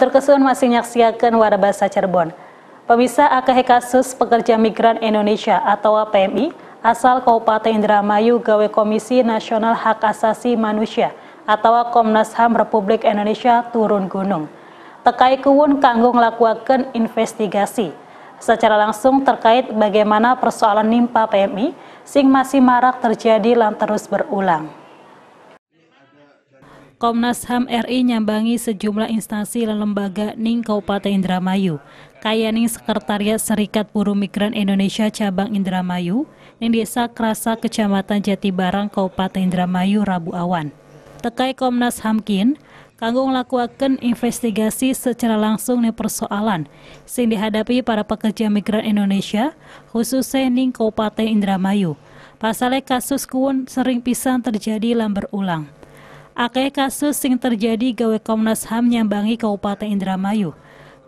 terkesun masih menyaksikan warabasa Cirebon. Pemirsa AKH kasus pekerja migran Indonesia atau PMI asal Kabupaten Indramayu gawe Komisi Nasional Hak Asasi Manusia atau Komnas HAM Republik Indonesia turun gunung. Tekai kuwun kanggo ngelakuakan investigasi secara langsung terkait bagaimana persoalan nimpa PMI sing masih marak terjadi lan terus berulang. Komnas HAM RI nyambangi sejumlah instansi dan lembaga ning Kabupaten Indramayu. Kayaning Sekretariat Serikat Buruh Migran Indonesia Cabang Indramayu, ning Desa Kerasa Kecamatan Jatibarang Kabupaten Indramayu Rabu Awan. Tekai Komnas HAM kin, kanggo ngelakuakan investigasi secara langsung ning persoalan sing dihadapi para pekerja migran Indonesia, khususnya ning Kabupaten Indramayu. Pasalnya kasus kuon sering pisang terjadi dalam berulang akeh kasus sing terjadi gawe Komnas HAM nyambangi Kabupaten Indramayu.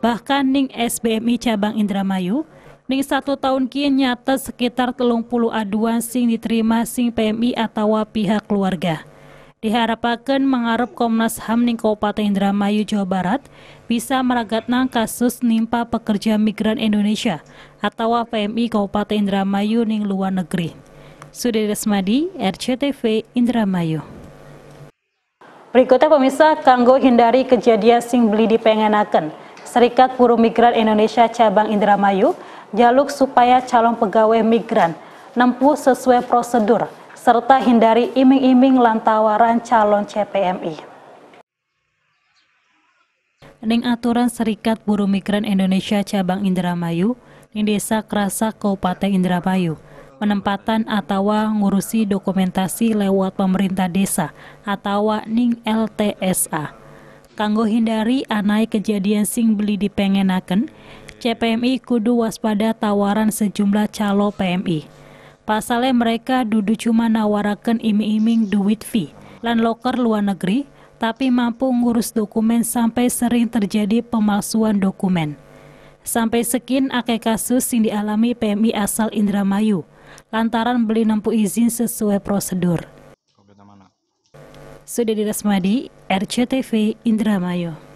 Bahkan ning SBMI cabang Indramayu, ning satu tahun kini nyata sekitar telung puluh aduan sing diterima sing PMI atau pihak keluarga. Diharapkan mengharap Komnas HAM ning Kabupaten Indramayu, Jawa Barat bisa meragat nang kasus nimpa pekerja migran Indonesia atau PMI Kabupaten Indramayu ning luar negeri. Sudir Resmadi, RCTV Indramayu. Berikutnya pemirsa, kanggo hindari kejadian sing beli pengenaken, Serikat Buruh Migran Indonesia Cabang Indramayu jaluk supaya calon pegawai migran nempuh sesuai prosedur serta hindari iming-iming lantawaran calon CPMI. Ning aturan Serikat Buruh Migran Indonesia Cabang Indramayu, ning Desa Kerasa Kabupaten Indramayu, penempatan atau ngurusi dokumentasi lewat pemerintah desa atau ning LTSA. Kanggo hindari anai kejadian sing beli dipengenaken, CPMI kudu waspada tawaran sejumlah calo PMI. Pasalnya mereka dudu cuma nawaraken iming-iming duit fee, lan loker luar negeri, tapi mampu ngurus dokumen sampai sering terjadi pemalsuan dokumen. Sampai sekin akeh kasus yang dialami PMI asal Indramayu, lantaran belum menempuh izin sesuai prosedur. Sudah Rasmadi, RCTV Indramayu.